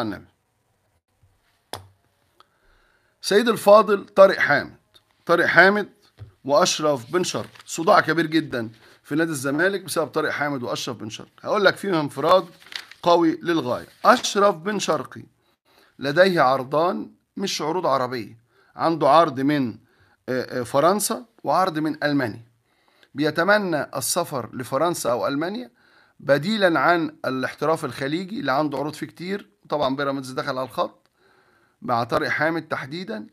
النبي سيد الفاضل طارق حامد طارق حامد واشرف بن شرق صداع كبير جدا في نادي الزمالك بسبب طارق حامد واشرف بن شرقي هقول لك فيهم انفراد قوي للغايه اشرف بن شرقي لديه عرضان مش عروض عربيه عنده عرض من آه، آه، فرنسا وعرض من المانيا بيتمنى السفر لفرنسا او المانيا بديلا عن الاحتراف الخليجي اللي عنده عروض فيه كتير طبعا بيراميدز دخل على الخط مع طارق حامد تحديدا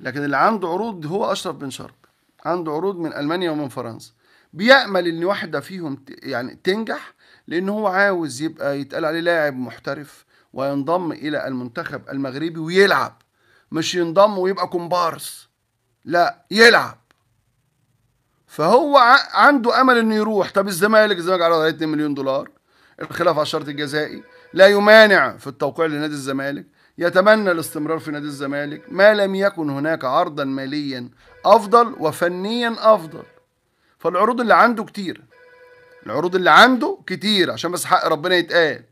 لكن اللي عنده عروض هو اشرف بن شرق عنده عروض من المانيا ومن فرنسا بيامل ان واحده فيهم يعني تنجح لان هو عاوز يبقى يتقال عليه لاعب محترف وينضم الى المنتخب المغربي ويلعب مش ينضم ويبقى كومبارس لا يلعب فهو عنده امل انه يروح طب الزمالك الزمالك عرض عليه 2 مليون دولار الخلاف على الشرط الجزائي لا يمانع في التوقيع لنادي الزمالك يتمنى الاستمرار في نادي الزمالك ما لم يكن هناك عرضا ماليا افضل وفنيا افضل فالعروض اللي عنده كتير العروض اللي عنده كتير عشان بس حق ربنا يتقال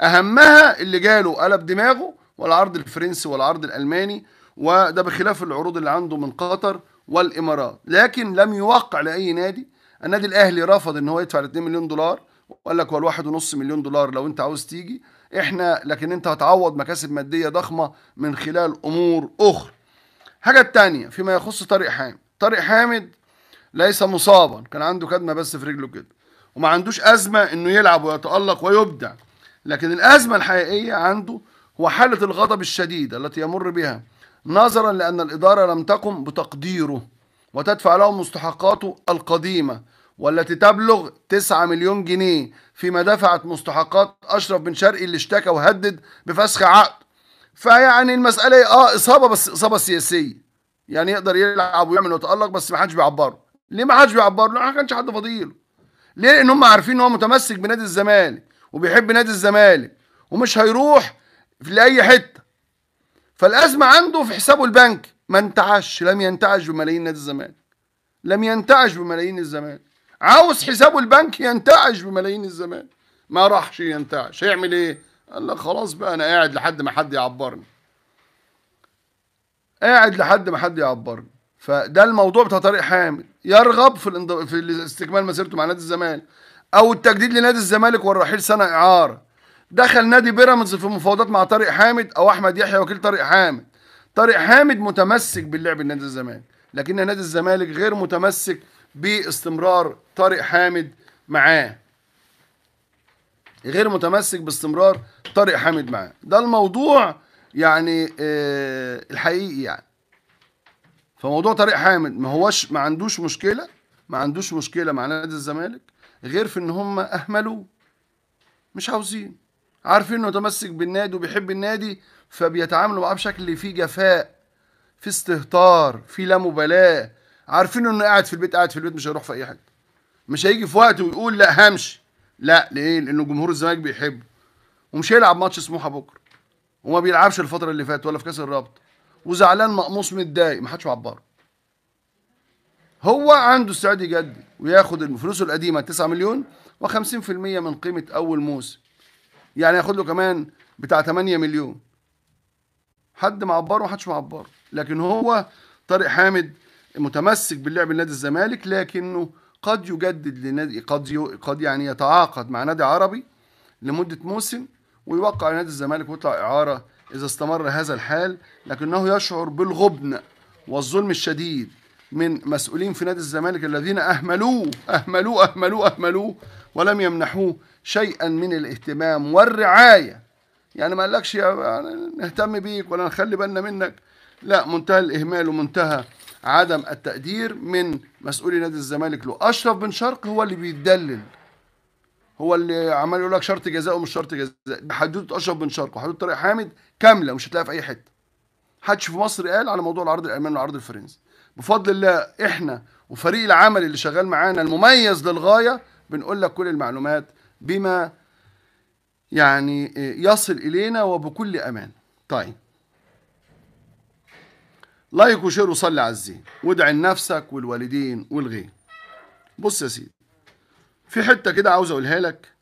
اهمها اللي جاله قلب دماغه والعرض الفرنسي والعرض الالماني وده بخلاف العروض اللي عنده من قطر والامارات لكن لم يوقع لاي نادي النادي الاهلي رفض ان هو يدفع 2 مليون دولار وقال لك هو الواحد ونص مليون دولار لو انت عاوز تيجي احنا لكن انت هتعوض مكاسب مادية ضخمة من خلال امور اخرى حاجة التانية فيما يخص طارق حامد طارق حامد ليس مصابا كان عنده كدمة بس في رجله كده وما عندوش أزمة انه يلعب ويتألق ويبدع لكن الأزمة الحقيقية عنده هو حالة الغضب الشديدة التي يمر بها نظرا لأن الإدارة لم تقم بتقديره وتدفع له مستحقاته القديمة والتي تبلغ 9 مليون جنيه فيما دفعت مستحقات أشرف بن شرقي اللي اشتكى وهدد بفسخ عقد فيعني المسألة إيه؟ اه إصابة بس إصابة سياسية يعني يقدر يلعب ويعمل ويتألق بس ما حدش بيعبره ليه ما حدش بيعبره؟ لانه ما كانش حد فضيله ليه؟ لأن هم عارفين إن هو متمسك بنادي الزمالك وبيحب نادي الزمالك ومش هيروح لأي حتة فالأزمة عنده في حسابه البنكي ما انتعش لم ينتعش بملايين نادي الزمالك لم ينتعش بملايين الزمالك عاوز حسابه البنك ينتعش بملايين الزمان ما راحش ينتعش هيعمل ايه قال لك خلاص بقى انا قاعد لحد ما حد يعبرني قاعد لحد ما حد يعبرني فده الموضوع بتاع طارق حامد يرغب في الاندو... في استكمال مسيرته مع نادي الزمالك او التجديد لنادي الزمالك والرحيل سنه اعاره دخل نادي بيراميدز في مفاوضات مع طارق حامد او احمد يحيى وكيل طارق حامد طارق حامد متمسك باللعب لنادي الزمالك لكن نادي الزمالك غير متمسك باستمرار طارق حامد معاه غير متمسك باستمرار طارق حامد معاه ده الموضوع يعني آه، الحقيقي يعني فموضوع طارق حامد ما هوش ما عندوش مشكله ما عندوش مشكله مع نادي الزمالك غير في ان هم اهملوه مش عاوزين عارفين انه متمسك بالنادي وبيحب النادي فبيتعاملوا معاه بشكل فيه جفاء في استهتار في لا مبالاه عارفين انه قاعد في البيت قاعد في البيت مش هيروح في اي حته مش هيجي في وقت ويقول لا همشي لا ليه لانه جمهور الزمالك بيحبه ومش هيلعب ماتش سموحه بكره وما بيلعبش الفتره اللي فاتت ولا في كاس الرابطه وزعلان مقموص متضايق ما حدش معبره هو عنده استعداد يجدد وياخد الفلوس القديمه 9 مليون و50% من قيمه اول موسم يعني ياخد له كمان بتاع 8 مليون حد معبره حدش معبره لكن هو طارق حامد متمسك باللعب لنادي الزمالك لكنه قد يجدد لنادي قد يو قد يعني يتعاقد مع نادي عربي لمده موسم ويوقع نادي الزمالك ويطلع اعاره اذا استمر هذا الحال لكنه يشعر بالغبن والظلم الشديد من مسؤولين في نادي الزمالك الذين اهملوه اهملوه اهملوه اهملوه ولم يمنحوه شيئا من الاهتمام والرعايه يعني ما قالكش يعني نهتم بيك ولا نخلي بالنا منك لا منتهى الاهمال ومنتهى عدم التقدير من مسؤولي نادي الزمالك له اشرف بن شرق هو اللي بيدلل هو اللي عمال يقول لك شرط جزاء ومش شرط جزاء حدود اشرف بن شرق وحدود طارق حامد كامله مش هتلاقيها في اي حته حدش في مصر قال على موضوع العرض الالماني والعرض الفرنسي بفضل الله احنا وفريق العمل اللي شغال معانا المميز للغايه بنقول لك كل المعلومات بما يعني يصل الينا وبكل امان طيب لايك وشير وصلي على الزين وادعي لنفسك والوالدين والغير بص يا سيدي في حته كده عاوز اقولها لك